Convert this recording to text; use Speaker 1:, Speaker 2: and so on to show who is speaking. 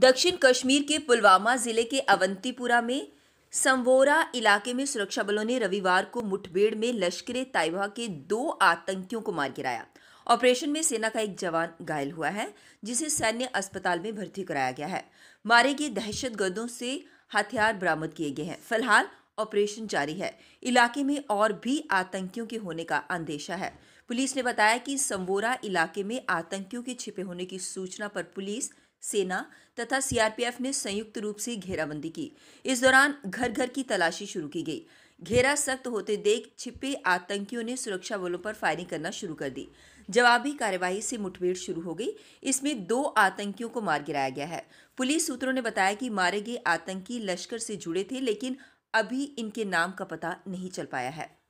Speaker 1: दक्षिण कश्मीर के पुलवामा जिले के अवंतीपुरा में संवोरा इलाके में सुरक्षा बलों ने रविवार को मुठभेड़ में लश्कर ताइबा के दो आतंकियों को मार गिराया ऑपरेशन में सेना का एक जवान घायल हुआ है जिसे सैन्य अस्पताल में भर्ती कराया गया है मारे गए दहशत गर्दों से हथियार बरामद किए गए हैं फिलहाल ऑपरेशन जारी है इलाके में और भी आतंकियों के होने का अंदेशा है पुलिस ने बताया कि संवोरा इलाके में आतंकियों के छिपे होने की सूचना पर पुलिस सेना तथा सीआरपीएफ ने संयुक्त रूप से घेराबंदी की इस दौरान घर घर की तलाशी शुरू की गई घेरा सख्त होते देख छिपे आतंकियों ने सुरक्षा बलों पर फायरिंग करना शुरू कर दी जवाबी कार्यवाही से मुठभेड़ शुरू हो गई इसमें दो आतंकियों को मार गिराया गया है पुलिस सूत्रों ने बताया कि मारे गए आतंकी लश्कर से जुड़े थे लेकिन अभी इनके नाम का पता नहीं चल पाया है